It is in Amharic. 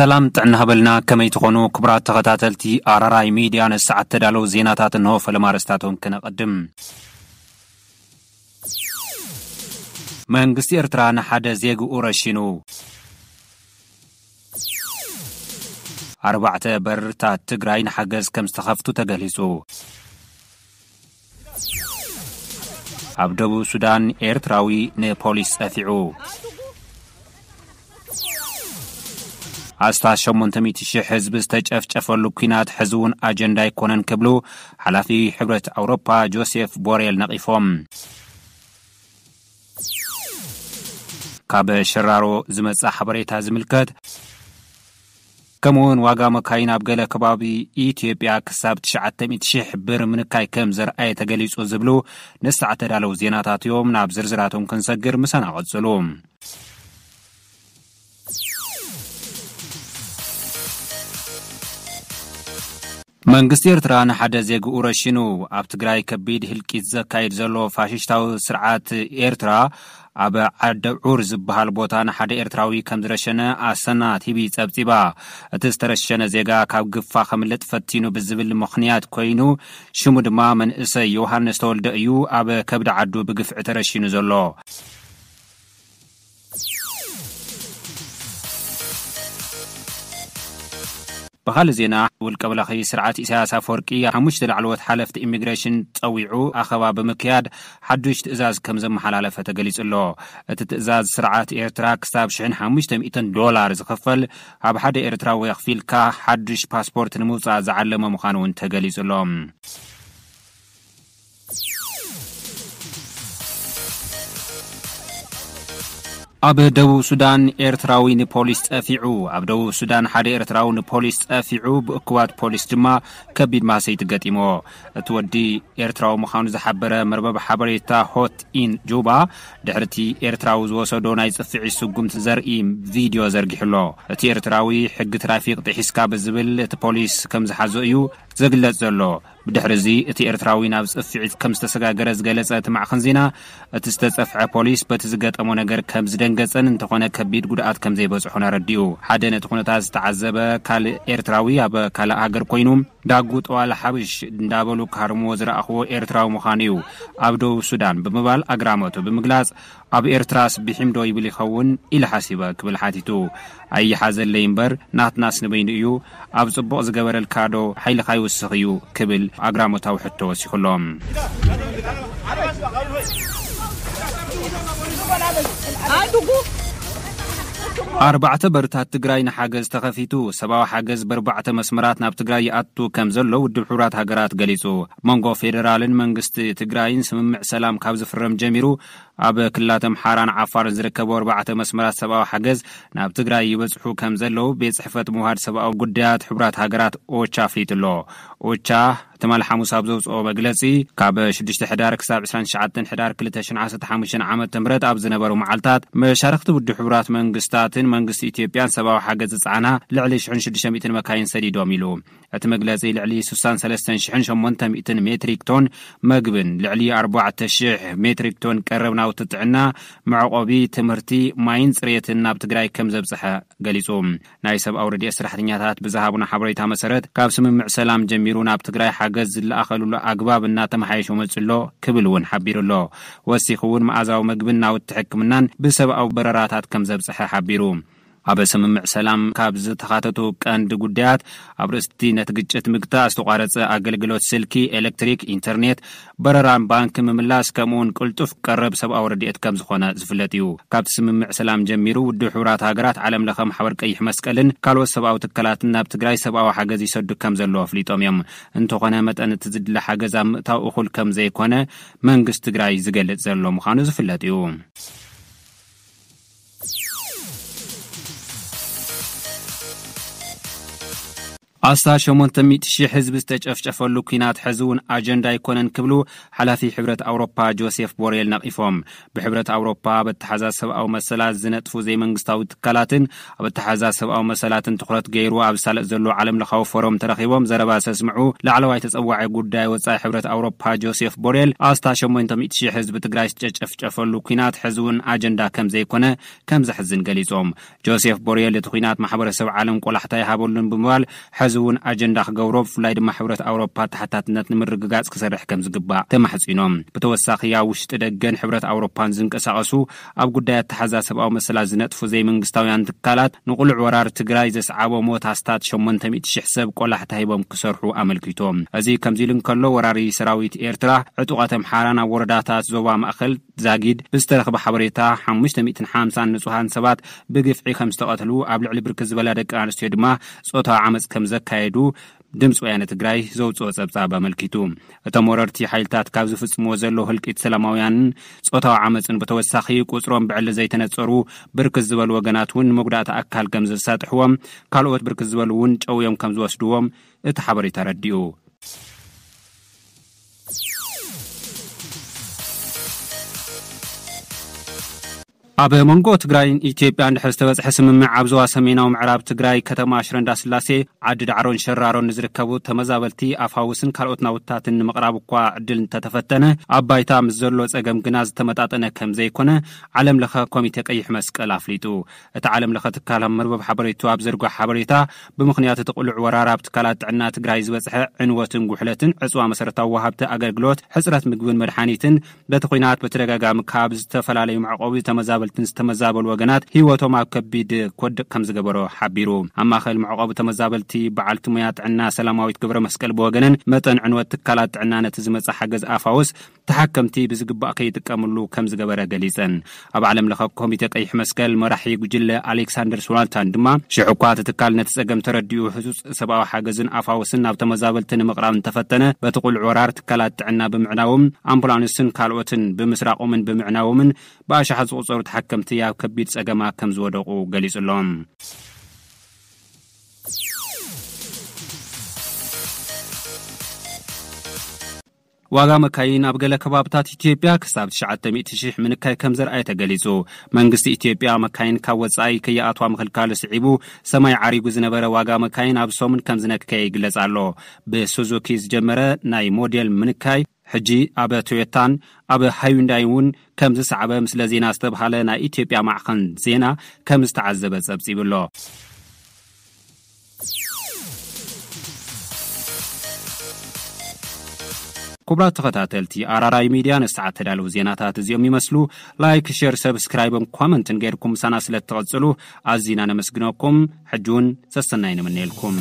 ሰላም ጥዕና ሃበልና ከመይ ትኾኑ ክቡራት ተኸታተልቲ ኣራራይ ሚድያ ነሰዓት ተዳለዉ ዜናታት እንሆ ፈለማርስታቶም ክነቐድም መንግስቲ ኤርትራ ንሓደ ዜግኡ ረሺኑ ኣርባዕተ በርርታት ትግራይ ንሓገዝ ከም ዝተኸፍቱ ተገሊጹ ኣብ ደቡብ ሱዳን ኤርትራዊ ንፖሊስ ጸፊዑ ኣስታ 800,000 ህዝቢ ዝተጨፍጨፈሉ ኩናት ሕዚ እውን ኣጀንዳ ኣይኮነን ክብሉ ሓላፊ ሕብረት ኣውሮፓ ጆሴፍ ቦሬል ነቒፎም ካብ ሽራሮ ዝመጽእ ሓበሬታ ዝምልከት ከምኡ እውን ዋጋ መካይን ኣብ ገለ ከባቢ ኢትዮጵያ ክሳብ 9,000 ብር ምንካይ ከም ዘርኣየ ተገሊጹ ዝብሉ ንሳዕ ተዳለው ዜናታት እዮም ናብ ዝርዝራቶም ክንሰግር ምሰና ቐጽሉ መንግስቲ ኤርትራ ንሓደ ዜግኡ ረሺኑ ኣብ ትግራይ ከቢድ ህልቂት ዘካይድ ዘሎ ፋሽሽታዊ ስርዓት ኤርትራ ኣብ ዓደዑር ዝበሃል ቦታ ንሓደ ኤርትራዊ ከም ዝረሸነ ኣሰና ቲቪ ጸብጺባ እቲ ዝተረሸነ ዜጋ ካብ ግፋ ከምልጥ ፈቲኑ ብዝብል ምኽንያት ኮይኑ ሽሙ ድማ መንእሰይ ዮውሃንስ ተወልደ እዩ ኣብ ከብዲ ዓዱ ብግፍዒ ተረሺኑ ዘሎ ብኻልእ ዜና ውልቀ ብላኺ ስርዓት ኢሳያስ ኣፈወርቂ ሓሙሽተ ላዕለዎት ሓለፍቲ ኢሚግሬሽን ፀዊዑ ኣኸባ ብምክያድ ሓዱሽ ትእዛዝ ከም ዘመሓላለፈ ተገሊጹ ኣሎ እቲ ትእዛዝ ስርዓት ኤርትራ ክሳብ 1500 ዶላር ዝኽፈል ኣብ ሓደ ኤርትራዊ ኣኽፊልካ ሓዱሽ ፓስፖርት ንምውፃእ ዝዓለመ ምዃኑ እውን ተገሊጹ ኣሎ ኣብ ደቡብ ስዳን ኤርትራዊ ፖሊስ ፀፊዑ ኣብ ደቡብ ዳን ራ ፖሊስ ፀፊ ብእኩባት ፖሊስ ድማ ከቢድ ማሰይቲ ገሞ እቲ ወዲ ርትራዊ ምኑ ዝሓበረ መርበብ ሓበሬታ ሆትን ጁባ ድሕቲ ኤርትራዊ ዝወሰዶ ናይ ፅፍዒ ስምቲ ዘርኢ ቪድ ዘርጊሕሎ እቲ ኤርትራዊ ሕጊ ትራፊቅ ሒስካ ብዝብል እቲ ፖሊስ ምዝሓዘ እዩ ዘግለፅ ዘሎ ድ እቲ ትራዊ ናብ ፅፍት ዝሰረ ዝ ዜዝጠደ ዝተደንገፀን እንተኾነ ከቢድ ጉድኣት ከም ዘይበፅሖ ነረዲኡ ሓደ ነቲ ኩነታት ዝተዓዘበ ካልእ ኤርትራዊ ኣብ ካልእ ሃገር ኮይኑ ዳጉ ጠዋል ሓብሽ እንዳበሉ ካርምዎ ዝረእኽዎ ኤርትራዊ ምዃኑ እዩ ኣብ ደቡብ ሱዳን ብምባል ኣግራመቱ ብምግላጽ ኣብ ኤርትራ ስቢሒምዶ ይብል ይኸውን ኢሉ ሓሲበ ክብል ሓቲቱ ኣይሓዘለይ እምበር ናትናስ ንበይኒ እዩ ኣብ ጽቡቕ ዝገበረልካዶ ሓይልኻ ይውስኽ እዩ ክብል ኣግራሞታዊ ሕቶ ወሲኹሎም ኣርባዕተ በርታት ትግራይ ንሓገዝ ተኸፊቱ ሰብዊ ሓገዝ ብኣርባዕተ መስመራት ናብ ትግራይ ይኣቱ ከም ዘሎ ውድብ ሕብራት ሃገራት ገሊጹ መንጎ ፌደራልን መንግስቲ ትግራይን ስምምዕ ሰላም ካብ ዝፍረም ጀሚሩ ኣብ ክልላት ኣምሓራን ዓፋርን ዝርከቡ ኣርባዕተ መስመራት ሰብኣዊ ሓገዝ ናብ ትግራይ ይበፅሑ ከም ዘለዉ ቤት ፅሕፈት ምውሃድ ሰብኣዊ ጉዳያት ሕቡራት ሃገራት ኦቻ ኣፍሊጡ ኣሎ ኦቻ ትማል ሓሙስ ኣብ ዘውፅኦ መግለፂ ካብ 6 ሕዳር ክሳብ 29 ሕዳር 215 ዓመ ም ኣብ ዝነበሩ መዓልትታት መሻርክቲ ውዲ ሕቡራት መንግስታትን መንግስቲ ኢትዮጵያን ሰብዊ ሓገዝ ዝፃዓና ልዕሊ 1600 መካይን ሰዲዶም ኢሉ እቲ መግለፂ ልዕሊ 63800 ቶን መግብን ልዕሊ 4000 ሜትሪክ ቶን ቀረብ ናውቲ ጥዕና መዕቆቢ ትምህርቲ ማይን ፅሬትን ናብ ትግራይ ከም ዘብፅሐ ገሊፁ ናይ ሰብኣዊ ረድኤት ስራሕተኛታት ብዝሃቡና ሓበሬታ መሰረት ካብ ስምምዕ ሰላም ጀሚሩ ጀሚሩ ናብ ትግራይ ሓገዝ ዝለኣኸልሉ ኣግባብ እናተመሓየሸ መፅሎ ክብል እውን ሓቢሩ ኣሎ ወሲኺ እውን መኣዛዊ ምግብን ናውቲ ሕክምናን ብሰብኣዊ በረራታት ከም ዘብፅሐ ሓቢሩ ኣብ ስምምዕ ሰላም ካብ ዝተኻተቱ ቀንዲ ጉዳያት ኣብ ርእስቲ ነቲ ግጭት ምግታእ ዝተቋረፀ ኣገልግሎት ስልኪ ኤሌክትሪክ ኢንተርኔት በረራን ባንኪ ምምላስ ከምኡውን ቅልጡፍ ቀረብ ሰብኣዊ ረድኤት ከም ዝኾነ ዝፍለጥ እዩ ካብቲ ስምምዕ ሰላም ጀሚሩ ውድብ ሕቡራት ሃገራት ዓለም ለኸ ማሕበር ቀይሕ መስቀልን ካልኦት ሰብኣዊ ትካላትን ናብ ትግራይ ሰብኣዊ ሓገዝ ይሰዱ ከም ዘለዎ ኣፍሊጦም እዮም እንተኾነ መጠን እቲ ዝድለ ሓገዝ ኣብ ምእታዊ እኹል ከም ዘይኮነ መንግስት ትግራይ ዝገልጽ ዘሎ ምዃኑ ዝፍለጥ እዩ ዓስራ ሸሞንተ ሚእቲ ሺሕ ህዝቢ ዝተጨፍጨፈሉ ኩናት ሕዚ እውን ኣጀንዳ ኣይኮነን ክብሉ ሓላፊ ሕብረት ኣውሮፓ ጆሴፍ ቦሬል ነቒፎም ብሕብረት ኣውሮፓ ኣብ ኣተሓዛዝ ሰብኣዊ መሰላት ዝነጥፉ ዘይመንግስታዊ ትካላትን ኣብ ኣተሓዛዝ ሰብኣዊ መሰላትን ትኩረት ገይሩ ኣብ ሳልእ ዘሎ ዓለም ለኻዊ ፎሮም ተረኺቦም ዘረባ ሰስምዑ ላዕለዋይ ተፀዋዒ ጉዳይ ወፃኢ ሕብረት ኣውሮፓ ጆሴፍ ቦሬል ኣስታ 800,000 ህዝቢ ትግራይ ዝተጨፍጨፈሉ ኩናት ሕዚ እውን ኣጀንዳ ከም ዘይኮነ ከም ዘሕዝን ገሊፆም ጆሴፍ ቦሬል እቲ ኩናት ማሕበረሰብ ዓለም ቆላሕታ ይሃበሉን ብምባል ሕዚ ውን ኣጀንዳ ክገብሮ ብፍላይ ድማ ሕብረት ኣውሮፓ ታሕታትነት ንምርግጋፅ ክሰርሕ ከም ዝግባእ ተማሕፂኖም ብተወሳኺያ ውሽጢ ደገን ሕብረት ኣውሮፓን ዝንቀሳቀሱ ኣብ ጉዳያት ተሓዛዝ ሰብኣዊ መሰላት ዝነጥፉ ዘይ መንግስታውያን ትካላት ንቁሉዕ ወራር ትግራይ ዘስዓቦ ሞት ኣስታት 8000 ሰብ ቆላሕታሂቦም ክሰርሑ ኣመልኪቶም እዚ ከምዚ ኢሉ ንከሎ ወራሪ ሰራዊት ኤርትራ ዕጡቃት ኣምሓራ ናብ ወረዳታት ዞባ ማእከል ዛጊድ ብዝተረክበ ሓበሬታ 550 ንፅሃን ሰባት ብግፍዒ ከም ዝተቐትሉ ኣብ ልዕሊ ብርክ ዝበላ ደቂ ኣንስትዮ ድማ ፆታዊ ዓመፅ ከዘ ካየዱ ድምፂ ወያነ ትግራይ ዘውፅኦ ፀብፃብ ኣመልኪቱ እቶም ወረርቲ ሓይልታት ካብ ዝፍፅምዎ ዘሎ ህልቂት ሰላማውያንን ፆታዊ ዓመፅን ብተወሳኺ ቁፅሮም ብዕሊ ዘይተነፀሩ ብርክስ ዝበሉ ወገናት እውን ንመጉዳእቲ ኣካል ከም ዝሰጥሕዎም ካልኦት ብርክስ ዝበሉ ውን ጨውዮም ከም ዝወስድዎም እቲ ሓበሬታ ረዲኡ ኣብ መንጎ ትግራይን ኢትዮጵያ ንድሕር ዝተበፅሐ ስምምዕ ኣብዞባ ሰሜናዊ ምዕራብ ትግራይ ከተማ ሽረንዳ ስላሴ ዓዲ ዳዕሮን ሸራሮ ንዝርከቡ ተመዛበልቲ ኣፋውስን ካልኦት ናውታትን ንምቕራብ እኳ ዕድል እንተተፈተነ ኣ ባይታ ምስ ዘሎ ፀገም ግና ዝተመጣጠነ ከም ዘይኮነ ዓለም ለኸ ኮሚተ ቀይሕ መስቀል ኣፍሊጡ እቲ ዓለምለኸ ትካል መርበብ ሓበሬቱ ኣብ ዘርጓሕ ሓበሬታ ብምክንያት እቲ ቕልዕ ወራራብ ትካላት ጥዕና ትግራይ ዝበፅሐ ዕንወትን ጉሕለትን ዕፅዋ መሰረታዊ ውሃብቲ ኣገልግሎት ሕፅረት ምግብን መድሓኒትን በቲ ኩናት ብተደጋጋሚ ካብ ዝተፈላለዩ ዕቀብ ተመዛብ ዩ ተፈናቀልትን ዝተመዛበሉ ወገናት ሂወቶም ኣብ ከቢድ ኮድቕ ከም ዝገበሮ ሓቢሩ ኣብ ማእኸል መዕቆቢ ተመዛበልቲ በዓልቲ ሙያ ጥዕና ሰላማዊት ግብረ መስቀል ብወገንን መጠን ዕንወት ትካላት ጥዕና ነቲ ዝመፀ ሓገዝ ኣፋውስ ተሓከምቲ ብዝግባእ ከይጥቀምሉ ከም ዝገበረ ገሊፀን ኣብ ዓለም ለኸ ኮሚቴ ቀይሕ መስቀል መራሒ ጉጅለ ኣሌክሳንደር ስዋንታን ድማ ሽሕ እኳ እቲ ትካል ነቲ ፀገም ተረዲኡ ህፁፅ ሰብኣዊ ሓገዝን ኣፋውስን ናብ ተመዛበልቲ ንምቕራብ እንተፈተነ በቲ ቁልዕ ወራር ትካላት ጥዕና ብምዕናቦም ኣምቡላንስን ካልኦትን ብምስራቆምን ብምዕናቦምን ብኣሽሓት ዝቁፀሩ ተሓከምቲ ኣብ ከቢድ ጸገማ ከም ዝወደቑ ገሊጹ ኣሎም ዋጋ መካይን ኣብ ገለ ከባብታት ኢትዮጵያ ክሳብ 900,000 ምንካይ ከም ዘርኣየ ተገሊጹ መንግስቲ ኢትዮጵያ መካይን ካብ ወጻኢ ከየኣትዋ ምክልካሉ ስዒቡ ሰማይ ዓሪጉ ዝነበረ ዋጋ መካይን ኣብ ሶሙን ከም ዝነክከየ ይግለጽ ኣሎ ብሱዙኪ ዝጀመረ ናይ ሞዴል ምንካይ ሕጂ ኣብ ቶዮታን ኣብ ሃዩንዳይ እውን ከም ዝሰዕበ ምስለ ዜና ዝተብሃለ ናይ ኢትዮጵያ ማዕኸን ዜና ከም ዝተዓዘበ ጸብጺብሎ ክቡራት ተኸታተልቲ ኣራራይ ሚድያ ንሰዓት ተዳለዉ ዜናታት እዚኦም ይመስሉ ላይክ ሸር ሰብስክራይብን ኮመንትን ገይርኩም ምሳና ስለ እትቐጽሉ ኣዝና ነመስግነኩም ሕጂ እውን ሰሰናይ ንምንኤልኩም